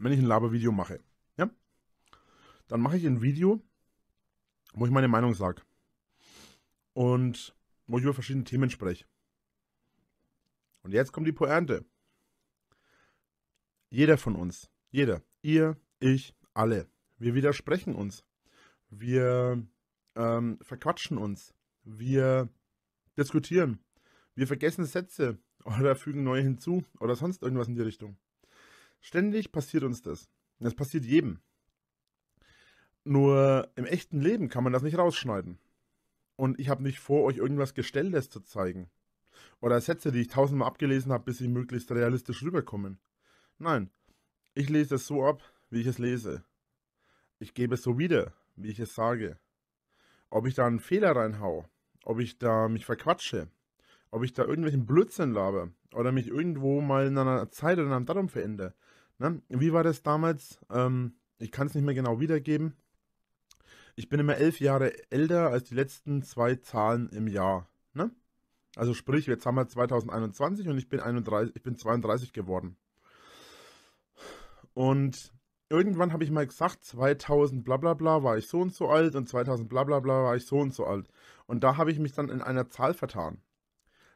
wenn ich ein Labervideo mache, ja, dann mache ich ein Video, wo ich meine Meinung sage und wo ich über verschiedene Themen spreche. Und jetzt kommt die Pointe. Jeder von uns, jeder, ihr, ich, alle, wir widersprechen uns, wir ähm, verquatschen uns, wir diskutieren, wir vergessen Sätze oder fügen neue hinzu oder sonst irgendwas in die Richtung. Ständig passiert uns das. Das passiert jedem. Nur im echten Leben kann man das nicht rausschneiden. Und ich habe nicht vor, euch irgendwas Gestelltes zu zeigen. Oder Sätze, die ich tausendmal abgelesen habe, bis sie möglichst realistisch rüberkommen. Nein, ich lese es so ab, wie ich es lese. Ich gebe es so wieder, wie ich es sage. Ob ich da einen Fehler reinhau, ob ich da mich verquatsche, ob ich da irgendwelchen Blödsinn labe oder mich irgendwo mal in einer Zeit oder in einem Datum verändere, Ne? Wie war das damals? Ähm, ich kann es nicht mehr genau wiedergeben. Ich bin immer elf Jahre älter als die letzten zwei Zahlen im Jahr. Ne? Also sprich, jetzt haben wir 2021 und ich bin, 31, ich bin 32 geworden. Und irgendwann habe ich mal gesagt, 2000 bla bla bla war ich so und so alt und 2000 bla bla bla war ich so und so alt. Und da habe ich mich dann in einer Zahl vertan.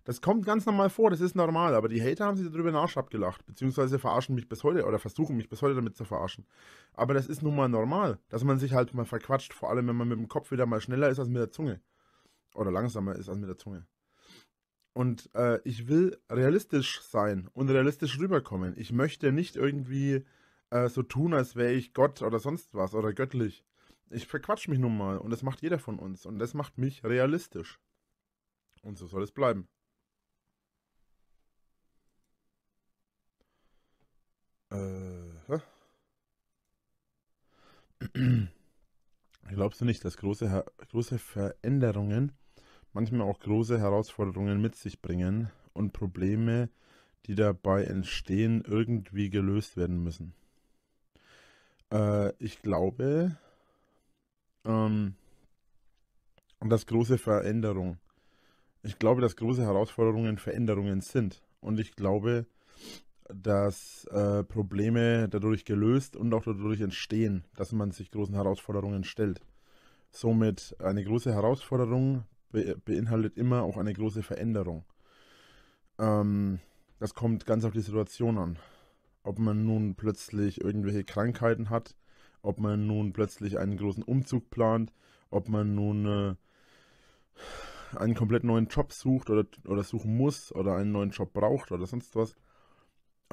Das kommt ganz normal vor, das ist normal, aber die Hater haben sich darüber Arsch abgelacht, beziehungsweise verarschen mich bis heute oder versuchen mich bis heute damit zu verarschen. Aber das ist nun mal normal, dass man sich halt mal verquatscht, vor allem wenn man mit dem Kopf wieder mal schneller ist als mit der Zunge. Oder langsamer ist als mit der Zunge. Und äh, ich will realistisch sein und realistisch rüberkommen. Ich möchte nicht irgendwie äh, so tun, als wäre ich Gott oder sonst was oder göttlich. Ich verquatsch mich nun mal und das macht jeder von uns und das macht mich realistisch. Und so soll es bleiben. Äh, Glaubst du nicht, dass große, große Veränderungen manchmal auch große Herausforderungen mit sich bringen und Probleme, die dabei entstehen, irgendwie gelöst werden müssen? Äh, ich glaube, ähm, dass große Veränderungen, ich glaube, dass große Herausforderungen Veränderungen sind. Und ich glaube, dass äh, Probleme dadurch gelöst und auch dadurch entstehen, dass man sich großen Herausforderungen stellt. Somit eine große Herausforderung be beinhaltet immer auch eine große Veränderung. Ähm, das kommt ganz auf die Situation an. Ob man nun plötzlich irgendwelche Krankheiten hat, ob man nun plötzlich einen großen Umzug plant, ob man nun äh, einen komplett neuen Job sucht oder, oder suchen muss oder einen neuen Job braucht oder sonst was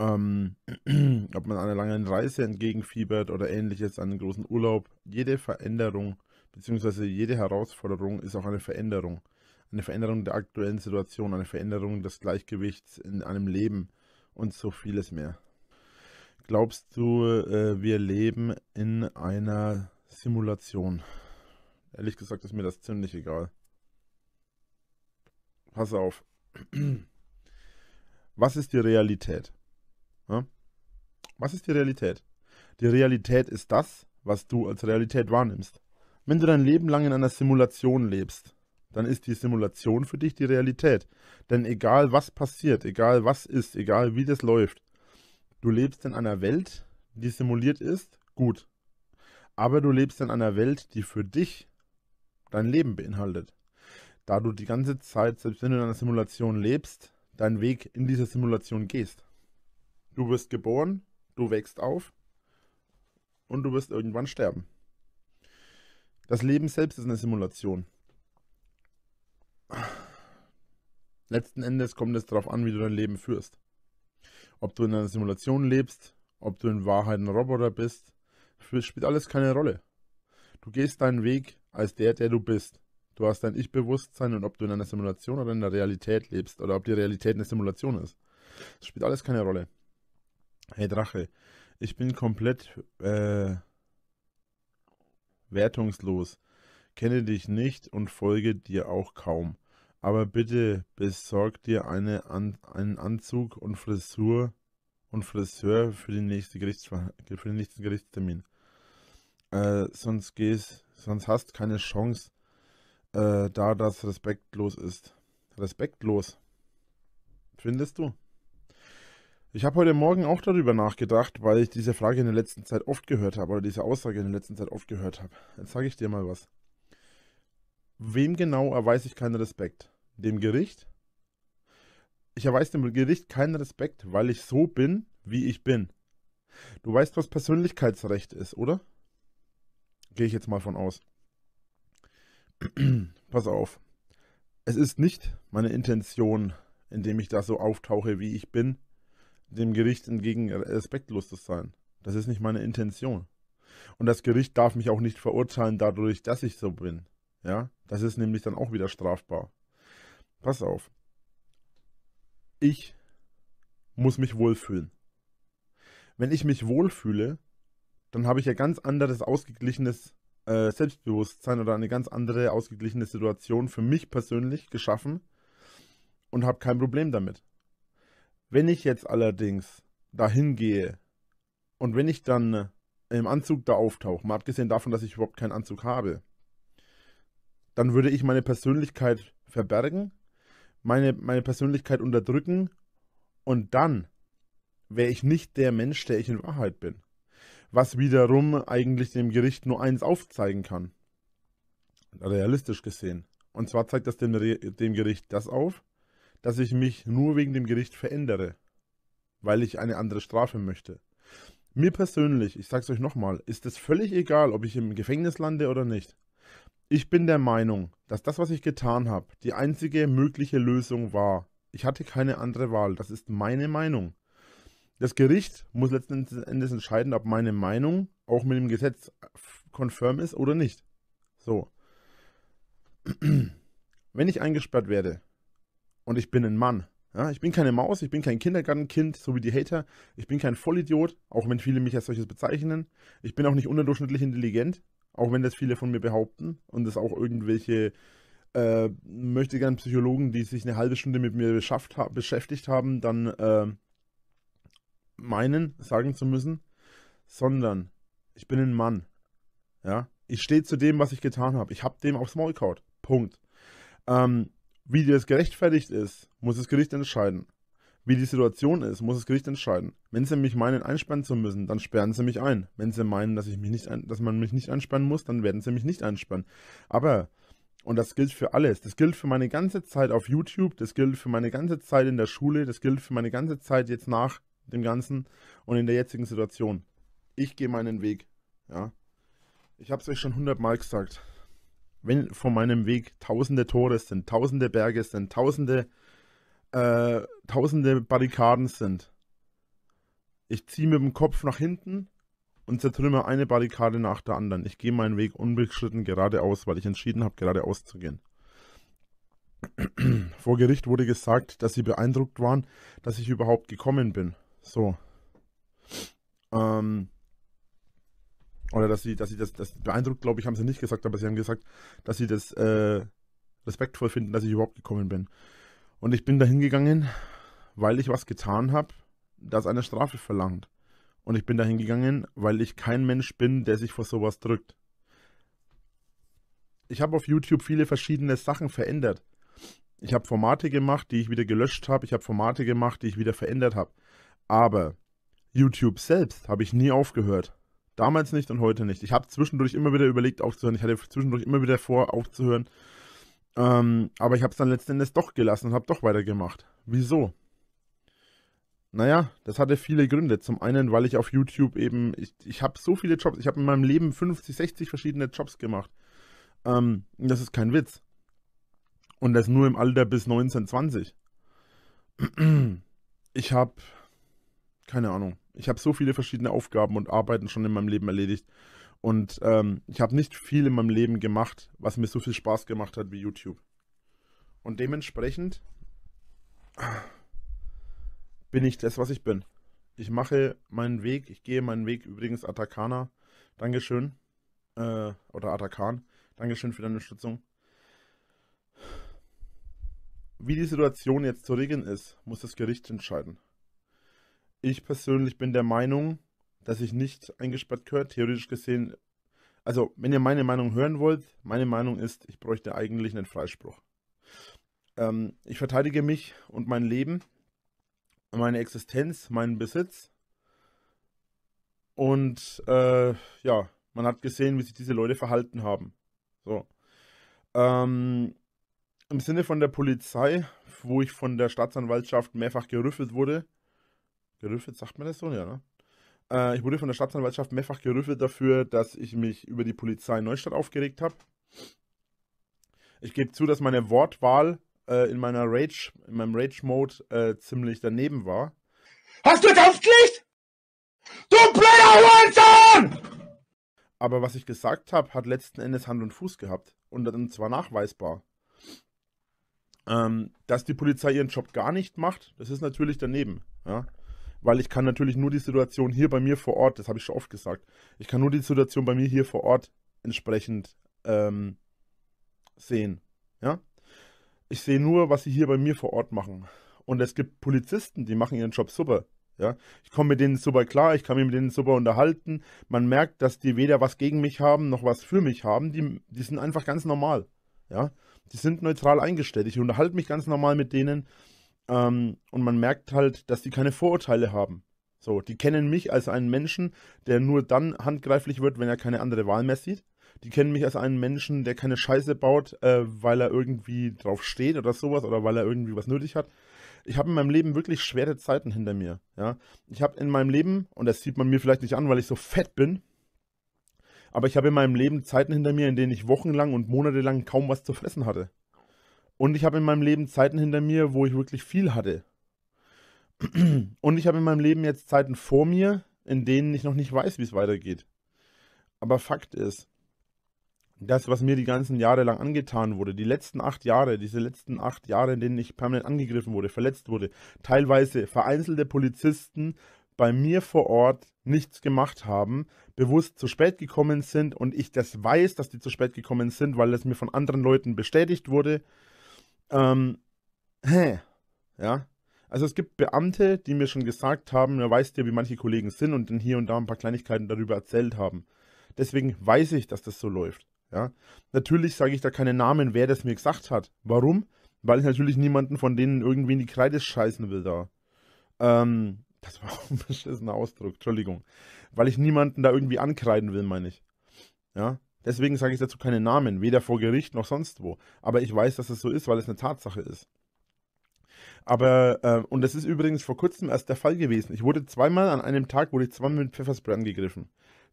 ähm, ob man einer langen Reise entgegenfiebert oder ähnliches, einen großen Urlaub. Jede Veränderung bzw. jede Herausforderung ist auch eine Veränderung. Eine Veränderung der aktuellen Situation, eine Veränderung des Gleichgewichts in einem Leben und so vieles mehr. Glaubst du, äh, wir leben in einer Simulation? Ehrlich gesagt ist mir das ziemlich egal. Pass auf. Was ist die Realität? Ne? Was ist die Realität? Die Realität ist das, was du als Realität wahrnimmst. Wenn du dein Leben lang in einer Simulation lebst, dann ist die Simulation für dich die Realität. Denn egal was passiert, egal was ist, egal wie das läuft, du lebst in einer Welt, die simuliert ist, gut. Aber du lebst in einer Welt, die für dich dein Leben beinhaltet. Da du die ganze Zeit, selbst wenn du in einer Simulation lebst, deinen Weg in dieser Simulation gehst. Du wirst geboren, du wächst auf und du wirst irgendwann sterben. Das Leben selbst ist eine Simulation. Letzten Endes kommt es darauf an, wie du dein Leben führst. Ob du in einer Simulation lebst, ob du in Wahrheit ein Roboter bist, spielt alles keine Rolle. Du gehst deinen Weg als der, der du bist. Du hast dein Ich-Bewusstsein und ob du in einer Simulation oder in der Realität lebst oder ob die Realität eine Simulation ist. spielt alles keine Rolle. Hey Drache, ich bin komplett äh, wertungslos, kenne dich nicht und folge dir auch kaum. Aber bitte besorg dir eine An einen Anzug und Frisur und Friseur für den nächsten, für den nächsten Gerichtstermin. Äh, sonst gehst, sonst hast keine Chance, äh, da das respektlos ist. Respektlos. Findest du? Ich habe heute Morgen auch darüber nachgedacht, weil ich diese Frage in der letzten Zeit oft gehört habe oder diese Aussage in der letzten Zeit oft gehört habe. Jetzt sage ich dir mal was. Wem genau erweise ich keinen Respekt? Dem Gericht? Ich erweise dem Gericht keinen Respekt, weil ich so bin, wie ich bin. Du weißt, was Persönlichkeitsrecht ist, oder? Gehe ich jetzt mal von aus. Pass auf. Es ist nicht meine Intention, indem ich da so auftauche, wie ich bin, dem Gericht entgegen respektlos zu sein. Das ist nicht meine Intention. Und das Gericht darf mich auch nicht verurteilen dadurch, dass ich so bin. Ja, das ist nämlich dann auch wieder strafbar. Pass auf. Ich muss mich wohlfühlen. Wenn ich mich wohlfühle, dann habe ich ja ganz anderes ausgeglichenes äh, Selbstbewusstsein oder eine ganz andere ausgeglichene Situation für mich persönlich geschaffen und habe kein Problem damit. Wenn ich jetzt allerdings dahin gehe und wenn ich dann äh, im Anzug da auftauche, mal abgesehen davon, dass ich überhaupt keinen Anzug habe, dann würde ich meine Persönlichkeit verbergen, meine, meine Persönlichkeit unterdrücken und dann wäre ich nicht der Mensch, der ich in Wahrheit bin. Was wiederum eigentlich dem Gericht nur eins aufzeigen kann. Realistisch gesehen. Und zwar zeigt das dem, dem Gericht das auf, dass ich mich nur wegen dem Gericht verändere, weil ich eine andere Strafe möchte. Mir persönlich, ich sag's euch nochmal, ist es völlig egal, ob ich im Gefängnis lande oder nicht. Ich bin der Meinung, dass das, was ich getan habe, die einzige mögliche Lösung war. Ich hatte keine andere Wahl. Das ist meine Meinung. Das Gericht muss letzten Endes entscheiden, ob meine Meinung auch mit dem Gesetz konform ist oder nicht. So. Wenn ich eingesperrt werde, und ich bin ein Mann. Ja, ich bin keine Maus, ich bin kein Kindergartenkind, so wie die Hater. Ich bin kein Vollidiot, auch wenn viele mich als solches bezeichnen. Ich bin auch nicht unterdurchschnittlich intelligent, auch wenn das viele von mir behaupten und das auch irgendwelche äh, möchte gern Psychologen, die sich eine halbe Stunde mit mir ha beschäftigt haben, dann äh, meinen, sagen zu müssen, sondern ich bin ein Mann. Ja, ich stehe zu dem, was ich getan habe. Ich habe dem auf Smallcode. Punkt. Ähm, wie das gerechtfertigt ist, muss das Gericht entscheiden. Wie die Situation ist, muss das Gericht entscheiden. Wenn sie mich meinen, einsperren zu müssen, dann sperren sie mich ein. Wenn sie meinen, dass, ich mich nicht ein, dass man mich nicht einsperren muss, dann werden sie mich nicht einsperren. Aber, und das gilt für alles, das gilt für meine ganze Zeit auf YouTube, das gilt für meine ganze Zeit in der Schule, das gilt für meine ganze Zeit jetzt nach dem Ganzen und in der jetzigen Situation. Ich gehe meinen Weg. Ja. Ich habe es euch schon hundertmal gesagt wenn vor meinem Weg tausende Tore sind, tausende Berge sind, tausende, äh, tausende Barrikaden sind. Ich ziehe mit dem Kopf nach hinten und zertrümmer eine Barrikade nach der anderen. Ich gehe meinen Weg unbeschritten geradeaus, weil ich entschieden habe, geradeaus zu gehen. Vor Gericht wurde gesagt, dass sie beeindruckt waren, dass ich überhaupt gekommen bin. So. Ähm, oder dass sie, dass sie das, das beeindruckt, glaube ich, haben sie nicht gesagt, aber sie haben gesagt, dass sie das äh, respektvoll finden, dass ich überhaupt gekommen bin. Und ich bin da hingegangen, weil ich was getan habe, das eine Strafe verlangt. Und ich bin da hingegangen, weil ich kein Mensch bin, der sich vor sowas drückt. Ich habe auf YouTube viele verschiedene Sachen verändert. Ich habe Formate gemacht, die ich wieder gelöscht habe. Ich habe Formate gemacht, die ich wieder verändert habe. Aber YouTube selbst habe ich nie aufgehört. Damals nicht und heute nicht. Ich habe zwischendurch immer wieder überlegt aufzuhören. Ich hatte zwischendurch immer wieder vor aufzuhören. Ähm, aber ich habe es dann letzten Endes doch gelassen und habe doch weitergemacht. Wieso? Naja, das hatte viele Gründe. Zum einen, weil ich auf YouTube eben, ich, ich habe so viele Jobs, ich habe in meinem Leben 50, 60 verschiedene Jobs gemacht. Ähm, das ist kein Witz. Und das nur im Alter bis 19, 20. Ich habe, keine Ahnung, ich habe so viele verschiedene Aufgaben und Arbeiten schon in meinem Leben erledigt. Und ähm, ich habe nicht viel in meinem Leben gemacht, was mir so viel Spaß gemacht hat wie YouTube. Und dementsprechend bin ich das, was ich bin. Ich mache meinen Weg, ich gehe meinen Weg. Übrigens, Atakana, Dankeschön. Äh, oder Atakan, Dankeschön für deine Unterstützung. Wie die Situation jetzt zu regeln ist, muss das Gericht entscheiden. Ich persönlich bin der Meinung, dass ich nicht eingesperrt gehört. Theoretisch gesehen, also wenn ihr meine Meinung hören wollt, meine Meinung ist, ich bräuchte eigentlich einen Freispruch. Ähm, ich verteidige mich und mein Leben, meine Existenz, meinen Besitz. Und äh, ja, man hat gesehen, wie sich diese Leute verhalten haben. So. Ähm, Im Sinne von der Polizei, wo ich von der Staatsanwaltschaft mehrfach gerüffelt wurde, Gerüffelt sagt man das so, ja, ne? Äh, ich wurde von der Staatsanwaltschaft mehrfach gerüffelt dafür, dass ich mich über die Polizei in Neustadt aufgeregt habe. Ich gebe zu, dass meine Wortwahl äh, in meiner Rage, in meinem Rage-Mode äh, ziemlich daneben war. Hast du jetzt aufgelegt? Du blöder Hurensohn! Aber was ich gesagt habe, hat letzten Endes Hand und Fuß gehabt. Und dann zwar nachweisbar. Ähm, dass die Polizei ihren Job gar nicht macht, das ist natürlich daneben. Ja? weil ich kann natürlich nur die Situation hier bei mir vor Ort, das habe ich schon oft gesagt, ich kann nur die Situation bei mir hier vor Ort entsprechend ähm, sehen. Ja? Ich sehe nur, was sie hier bei mir vor Ort machen. Und es gibt Polizisten, die machen ihren Job super. Ja? Ich komme mit denen super klar, ich kann mich mit denen super unterhalten. Man merkt, dass die weder was gegen mich haben, noch was für mich haben. Die, die sind einfach ganz normal. Ja? Die sind neutral eingestellt. Ich unterhalte mich ganz normal mit denen. Ähm, und man merkt halt, dass die keine Vorurteile haben. So, die kennen mich als einen Menschen, der nur dann handgreiflich wird, wenn er keine andere Wahl mehr sieht. Die kennen mich als einen Menschen, der keine Scheiße baut, äh, weil er irgendwie drauf steht oder sowas oder weil er irgendwie was nötig hat. Ich habe in meinem Leben wirklich schwere Zeiten hinter mir. Ja? Ich habe in meinem Leben, und das sieht man mir vielleicht nicht an, weil ich so fett bin, aber ich habe in meinem Leben Zeiten hinter mir, in denen ich wochenlang und monatelang kaum was zu fressen hatte. Und ich habe in meinem Leben Zeiten hinter mir, wo ich wirklich viel hatte. Und ich habe in meinem Leben jetzt Zeiten vor mir, in denen ich noch nicht weiß, wie es weitergeht. Aber Fakt ist, das, was mir die ganzen Jahre lang angetan wurde, die letzten acht Jahre, diese letzten acht Jahre, in denen ich permanent angegriffen wurde, verletzt wurde, teilweise vereinzelte Polizisten bei mir vor Ort nichts gemacht haben, bewusst zu spät gekommen sind und ich das weiß, dass die zu spät gekommen sind, weil es mir von anderen Leuten bestätigt wurde, ähm, hä? Ja? Also es gibt Beamte, die mir schon gesagt haben, er weiß dir, wie manche Kollegen sind und dann hier und da ein paar Kleinigkeiten darüber erzählt haben. Deswegen weiß ich, dass das so läuft. Ja? Natürlich sage ich da keine Namen, wer das mir gesagt hat. Warum? Weil ich natürlich niemanden von denen irgendwie in die Kreide scheißen will da. Ähm, das war auch ein beschissener Ausdruck, Entschuldigung. Weil ich niemanden da irgendwie ankreiden will, meine ich. Ja, Deswegen sage ich dazu keine Namen, weder vor Gericht noch sonst wo. Aber ich weiß, dass es so ist, weil es eine Tatsache ist. Aber, äh, und das ist übrigens vor kurzem erst der Fall gewesen. Ich wurde zweimal an einem Tag, wurde ich zweimal mit Pfefferspray angegriffen.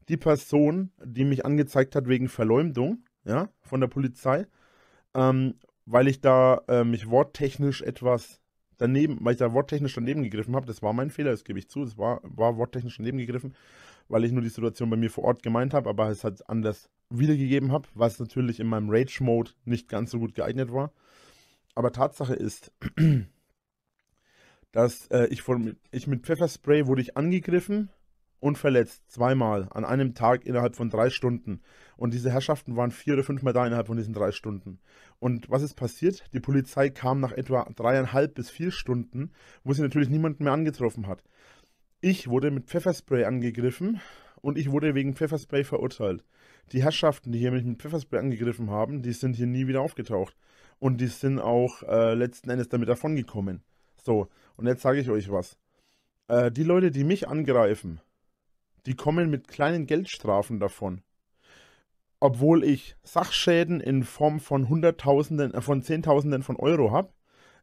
Die Person, die mich angezeigt hat wegen Verleumdung, ja, von der Polizei, ähm, weil ich da äh, mich worttechnisch etwas daneben, weil ich da worttechnisch daneben gegriffen habe, das war mein Fehler, das gebe ich zu, das war, war worttechnisch daneben gegriffen, weil ich nur die Situation bei mir vor Ort gemeint habe, aber es hat anders wiedergegeben habe, was natürlich in meinem Rage-Mode nicht ganz so gut geeignet war. Aber Tatsache ist, dass äh, ich, von, ich mit Pfefferspray wurde ich angegriffen und verletzt. Zweimal an einem Tag innerhalb von drei Stunden. Und diese Herrschaften waren vier oder fünfmal da innerhalb von diesen drei Stunden. Und was ist passiert? Die Polizei kam nach etwa dreieinhalb bis vier Stunden, wo sie natürlich niemanden mehr angetroffen hat. Ich wurde mit Pfefferspray angegriffen und ich wurde wegen Pfefferspray verurteilt die Herrschaften, die hier mich mit dem Pfefferspray angegriffen haben, die sind hier nie wieder aufgetaucht. Und die sind auch äh, letzten Endes damit davongekommen. So, und jetzt sage ich euch was. Äh, die Leute, die mich angreifen, die kommen mit kleinen Geldstrafen davon. Obwohl ich Sachschäden in Form von Hunderttausenden, äh, von Zehntausenden von Euro habe.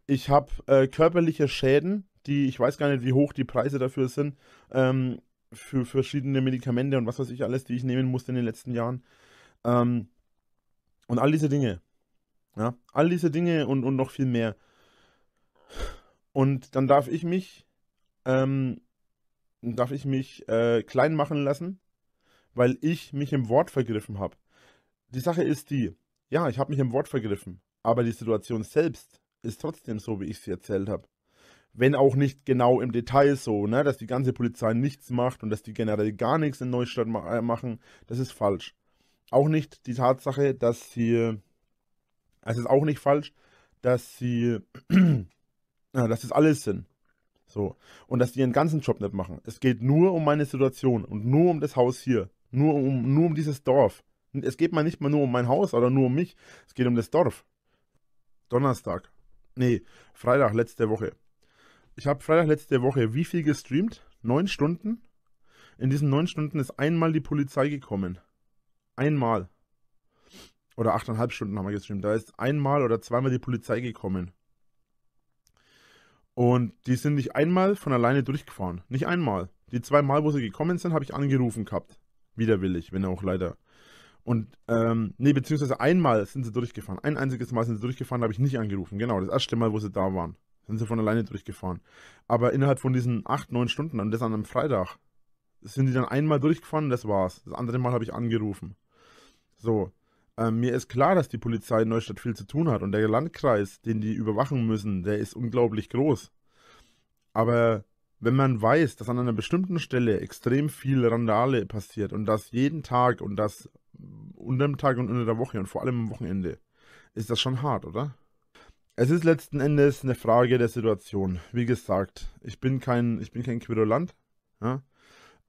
Ich habe äh, körperliche Schäden, die, ich weiß gar nicht, wie hoch die Preise dafür sind, ähm, für verschiedene Medikamente und was weiß ich alles, die ich nehmen musste in den letzten Jahren. Ähm, und all diese Dinge. Ja, all diese Dinge und, und noch viel mehr. Und dann darf ich mich, ähm, darf ich mich äh, klein machen lassen, weil ich mich im Wort vergriffen habe. Die Sache ist die, ja, ich habe mich im Wort vergriffen, aber die Situation selbst ist trotzdem so, wie ich sie erzählt habe wenn auch nicht genau im Detail so, ne, dass die ganze Polizei nichts macht und dass die generell gar nichts in Neustadt ma äh, machen, das ist falsch. Auch nicht die Tatsache, dass sie, es ist auch nicht falsch, dass sie, ja, äh, dass das alles sind. So. Und dass die ihren ganzen Job nicht machen. Es geht nur um meine Situation und nur um das Haus hier. Nur um, nur um dieses Dorf. Es geht mal nicht mal nur um mein Haus oder nur um mich. Es geht um das Dorf. Donnerstag. Nee, Freitag letzte Woche. Ich habe Freitag letzte Woche wie viel gestreamt? Neun Stunden? In diesen neun Stunden ist einmal die Polizei gekommen. Einmal. Oder achteinhalb Stunden haben wir gestreamt. Da ist einmal oder zweimal die Polizei gekommen. Und die sind nicht einmal von alleine durchgefahren. Nicht einmal. Die zwei Mal, wo sie gekommen sind, habe ich angerufen gehabt. Widerwillig, wenn auch leider. Und, ähm, nee, beziehungsweise einmal sind sie durchgefahren. Ein einziges Mal sind sie durchgefahren, habe ich nicht angerufen. Genau, das erste Mal, wo sie da waren sind sie von alleine durchgefahren. Aber innerhalb von diesen acht, neun Stunden, und das an einem Freitag, sind die dann einmal durchgefahren, das war's. Das andere Mal habe ich angerufen. So, äh, mir ist klar, dass die Polizei in Neustadt viel zu tun hat und der Landkreis, den die überwachen müssen, der ist unglaublich groß. Aber wenn man weiß, dass an einer bestimmten Stelle extrem viel Randale passiert und das jeden Tag und das unter dem Tag und unter der Woche und vor allem am Wochenende, ist das schon hart, oder? Es ist letzten Endes eine Frage der Situation. Wie gesagt, ich bin kein, ich bin kein Quirulant. Ja?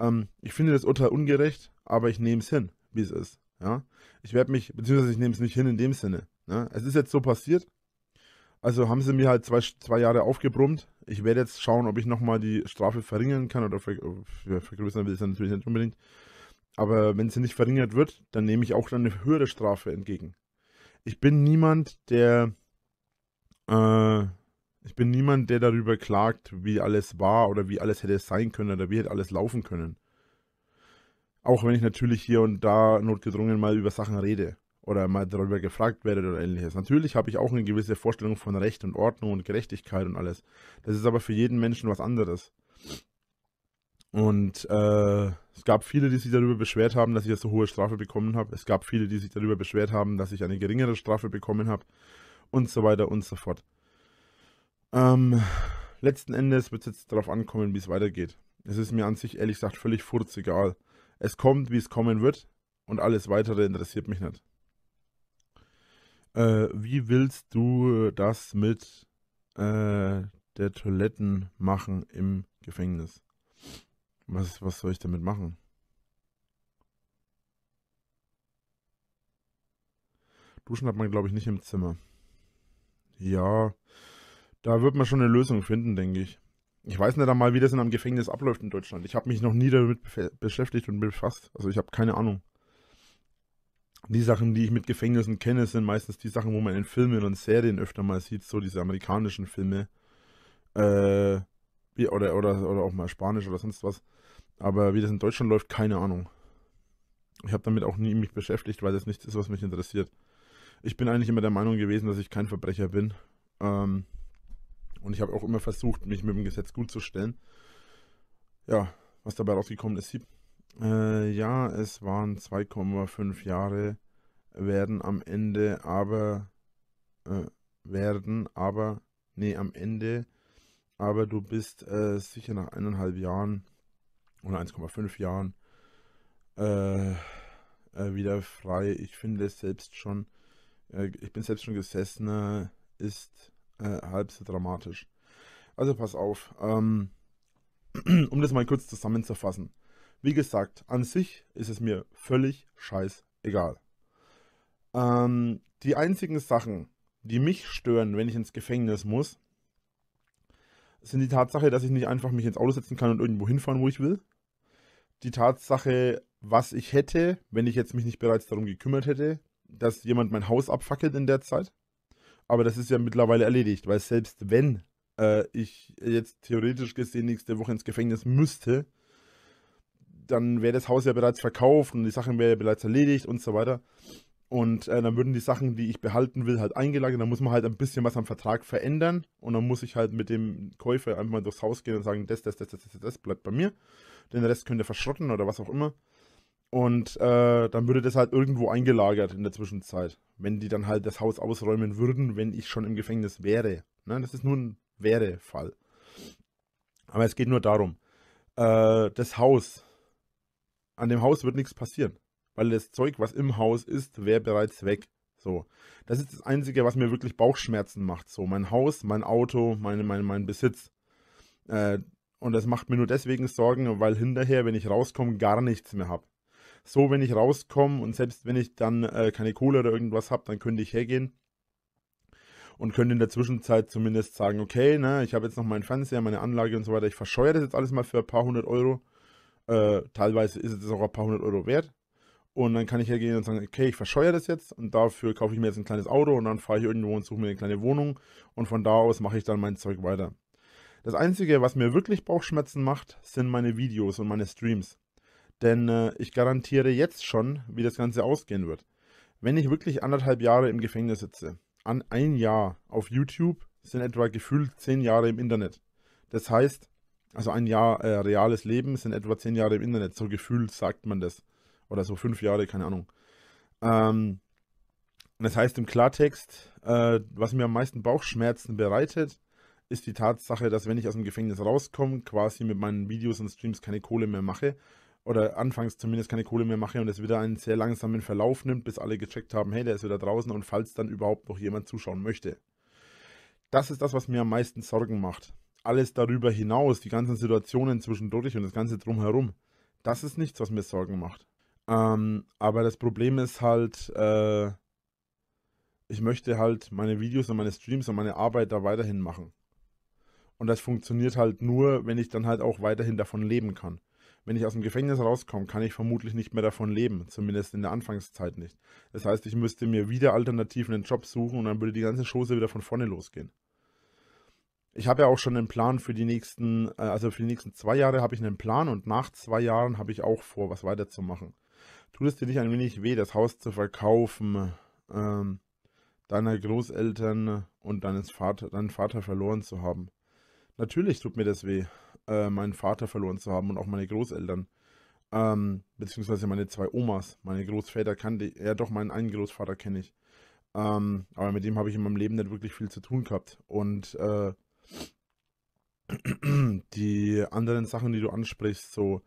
Ähm, ich finde das Urteil ungerecht, aber ich nehme es hin, wie es ist. Ja? Ich werde mich, beziehungsweise ich nehme es nicht hin in dem Sinne. Ja? Ne. Es ist jetzt so passiert. Also haben sie mir halt zwei, zwei Jahre aufgebrummt. Ich werde jetzt schauen, ob ich nochmal die Strafe verringern kann oder ver, vergrößern will ich es natürlich nicht unbedingt. Aber wenn sie nicht verringert wird, dann nehme ich auch dann eine höhere Strafe entgegen. Ich bin niemand, der äh, ich bin niemand, der darüber klagt, wie alles war oder wie alles hätte sein können oder wie hätte alles laufen können. Auch wenn ich natürlich hier und da notgedrungen mal über Sachen rede oder mal darüber gefragt werde oder ähnliches. Natürlich habe ich auch eine gewisse Vorstellung von Recht und Ordnung und Gerechtigkeit und alles. Das ist aber für jeden Menschen was anderes. Und äh, es gab viele, die sich darüber beschwert haben, dass ich eine so hohe Strafe bekommen habe. Es gab viele, die sich darüber beschwert haben, dass ich eine geringere Strafe bekommen habe und so weiter und so fort. Ähm, letzten Endes wird es jetzt darauf ankommen, wie es weitergeht. Es ist mir an sich ehrlich gesagt völlig furzegal. Es kommt, wie es kommen wird und alles weitere interessiert mich nicht. Äh, wie willst du das mit äh, der Toiletten machen im Gefängnis? Was, was soll ich damit machen? Duschen hat man, glaube ich, nicht im Zimmer. Ja, da wird man schon eine Lösung finden, denke ich. Ich weiß nicht einmal, wie das in einem Gefängnis abläuft in Deutschland. Ich habe mich noch nie damit beschäftigt und befasst. Also ich habe keine Ahnung. Die Sachen, die ich mit Gefängnissen kenne, sind meistens die Sachen, wo man in Filmen und Serien öfter mal sieht, so diese amerikanischen Filme. Äh, oder, oder, oder auch mal Spanisch oder sonst was. Aber wie das in Deutschland läuft, keine Ahnung. Ich habe damit auch nie mich beschäftigt, weil das nichts ist, was mich interessiert ich bin eigentlich immer der Meinung gewesen, dass ich kein Verbrecher bin. Ähm, und ich habe auch immer versucht, mich mit dem Gesetz gut zu stellen. Ja, was dabei rausgekommen ist, äh, ja, es waren 2,5 Jahre, werden am Ende aber, äh, werden aber, nee, am Ende, aber du bist äh, sicher nach eineinhalb Jahren oder 1,5 Jahren äh, äh, wieder frei. Ich finde es selbst schon äh, ich bin selbst schon gesessen, äh, ist äh, halb so dramatisch. Also pass auf, ähm, um das mal kurz zusammenzufassen. Wie gesagt, an sich ist es mir völlig scheißegal. Ähm, die einzigen Sachen, die mich stören, wenn ich ins Gefängnis muss, sind die Tatsache, dass ich nicht einfach mich ins Auto setzen kann und irgendwo hinfahren, wo ich will. Die Tatsache, was ich hätte, wenn ich jetzt mich nicht bereits darum gekümmert hätte, dass jemand mein Haus abfackelt in der Zeit. Aber das ist ja mittlerweile erledigt, weil selbst wenn äh, ich jetzt theoretisch gesehen nächste Woche ins Gefängnis müsste, dann wäre das Haus ja bereits verkauft und die Sachen wären ja bereits erledigt und so weiter. Und äh, dann würden die Sachen, die ich behalten will, halt eingelagert. Dann muss man halt ein bisschen was am Vertrag verändern. Und dann muss ich halt mit dem Käufer einfach mal durchs Haus gehen und sagen, das, das, das, das, das, das bleibt bei mir. Den Rest könnt ihr verschrotten oder was auch immer. Und äh, dann würde das halt irgendwo eingelagert in der Zwischenzeit, wenn die dann halt das Haus ausräumen würden, wenn ich schon im Gefängnis wäre. Ne? Das ist nur ein Wäre-Fall. Aber es geht nur darum, äh, das Haus, an dem Haus wird nichts passieren, weil das Zeug, was im Haus ist, wäre bereits weg. So, das ist das Einzige, was mir wirklich Bauchschmerzen macht. So, mein Haus, mein Auto, meine, meine, mein Besitz. Äh, und das macht mir nur deswegen Sorgen, weil hinterher, wenn ich rauskomme, gar nichts mehr habe so, wenn ich rauskomme und selbst wenn ich dann äh, keine Kohle oder irgendwas habe, dann könnte ich hergehen und könnte in der Zwischenzeit zumindest sagen, okay, ne, ich habe jetzt noch meinen Fernseher, meine Anlage und so weiter, ich verscheue das jetzt alles mal für ein paar hundert Euro. Äh, teilweise ist es auch ein paar hundert Euro wert. Und dann kann ich hergehen und sagen, okay, ich verscheue das jetzt und dafür kaufe ich mir jetzt ein kleines Auto und dann fahre ich irgendwo und suche mir eine kleine Wohnung und von da aus mache ich dann mein Zeug weiter. Das Einzige, was mir wirklich Bauchschmerzen macht, sind meine Videos und meine Streams. Denn äh, ich garantiere jetzt schon, wie das Ganze ausgehen wird. Wenn ich wirklich anderthalb Jahre im Gefängnis sitze, an ein Jahr auf YouTube sind etwa gefühlt zehn Jahre im Internet. Das heißt, also ein Jahr äh, reales Leben sind etwa zehn Jahre im Internet. So gefühlt sagt man das. Oder so fünf Jahre, keine Ahnung. Ähm, das heißt im Klartext, äh, was mir am meisten Bauchschmerzen bereitet, ist die Tatsache, dass wenn ich aus dem Gefängnis rauskomme, quasi mit meinen Videos und Streams keine Kohle mehr mache oder anfangs zumindest keine Kohle mehr mache und es wieder einen sehr langsamen Verlauf nimmt, bis alle gecheckt haben, hey, der ist wieder draußen und falls dann überhaupt noch jemand zuschauen möchte. Das ist das, was mir am meisten Sorgen macht. Alles darüber hinaus, die ganzen Situationen zwischendurch und das Ganze drumherum, das ist nichts, was mir Sorgen macht. Ähm, aber das Problem ist halt, äh, ich möchte halt meine Videos und meine Streams und meine Arbeit da weiterhin machen. Und das funktioniert halt nur, wenn ich dann halt auch weiterhin davon leben kann. Wenn ich aus dem Gefängnis rauskomme, kann ich vermutlich nicht mehr davon leben, zumindest in der Anfangszeit nicht. Das heißt, ich müsste mir wieder alternativ einen Job suchen und dann würde die ganze Chose wieder von vorne losgehen. Ich habe ja auch schon einen Plan für die nächsten, äh, also für die nächsten zwei Jahre habe ich einen Plan und nach zwei Jahren habe ich auch vor, was weiterzumachen. Tut es dir nicht ein wenig weh, das Haus zu verkaufen, ähm, deiner Großeltern und deines Vater, deinen Vater verloren zu haben? Natürlich tut mir das weh äh, meinen Vater verloren zu haben und auch meine Großeltern. Ähm, beziehungsweise meine zwei Omas. Meine Großväter kannte ich, ja doch, meinen einen Großvater kenne ich. Ähm, aber mit dem habe ich in meinem Leben nicht wirklich viel zu tun gehabt. Und äh, die anderen Sachen, die du ansprichst, so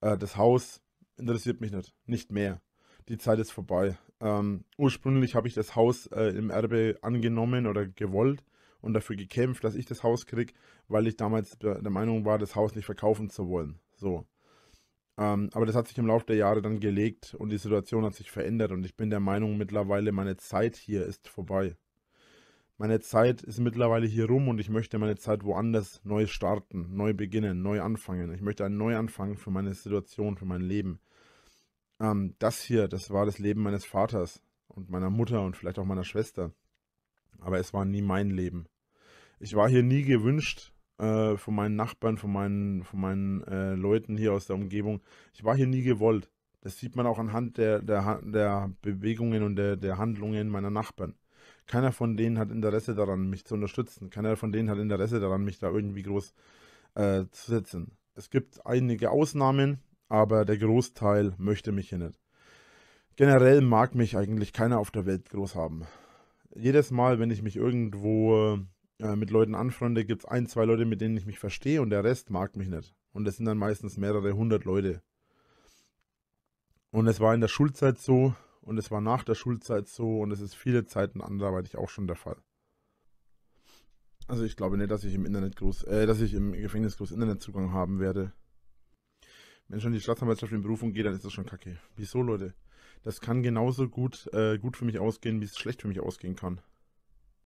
äh, das Haus, interessiert mich nicht. Nicht mehr. Die Zeit ist vorbei. Ähm, ursprünglich habe ich das Haus äh, im Erbe angenommen oder gewollt und dafür gekämpft, dass ich das Haus kriege, weil ich damals der Meinung war, das Haus nicht verkaufen zu wollen. So. Ähm, aber das hat sich im Laufe der Jahre dann gelegt und die Situation hat sich verändert und ich bin der Meinung mittlerweile, meine Zeit hier ist vorbei. Meine Zeit ist mittlerweile hier rum und ich möchte meine Zeit woanders neu starten, neu beginnen, neu anfangen. Ich möchte einen Neuanfang für meine Situation, für mein Leben. Ähm, das hier, das war das Leben meines Vaters und meiner Mutter und vielleicht auch meiner Schwester. Aber es war nie mein Leben ich war hier nie gewünscht äh, von meinen Nachbarn, von meinen, von meinen äh, Leuten hier aus der Umgebung. Ich war hier nie gewollt. Das sieht man auch anhand der, der, der Bewegungen und der, der Handlungen meiner Nachbarn. Keiner von denen hat Interesse daran, mich zu unterstützen. Keiner von denen hat Interesse daran, mich da irgendwie groß äh, zu setzen. Es gibt einige Ausnahmen, aber der Großteil möchte mich hier nicht. Generell mag mich eigentlich keiner auf der Welt groß haben. Jedes Mal, wenn ich mich irgendwo äh, mit Leuten anfreunde, gibt es ein, zwei Leute, mit denen ich mich verstehe und der Rest mag mich nicht. Und das sind dann meistens mehrere hundert Leute. Und es war in der Schulzeit so und es war nach der Schulzeit so und es ist viele Zeiten anderweitig auch schon der Fall. Also ich glaube nicht, dass ich im Internet groß, äh, dass ich im Gefängnis groß Internetzugang haben werde. Wenn schon die Staatsanwaltschaft in Berufung geht, dann ist das schon kacke. Wieso, Leute? Das kann genauso gut, äh, gut für mich ausgehen, wie es schlecht für mich ausgehen kann.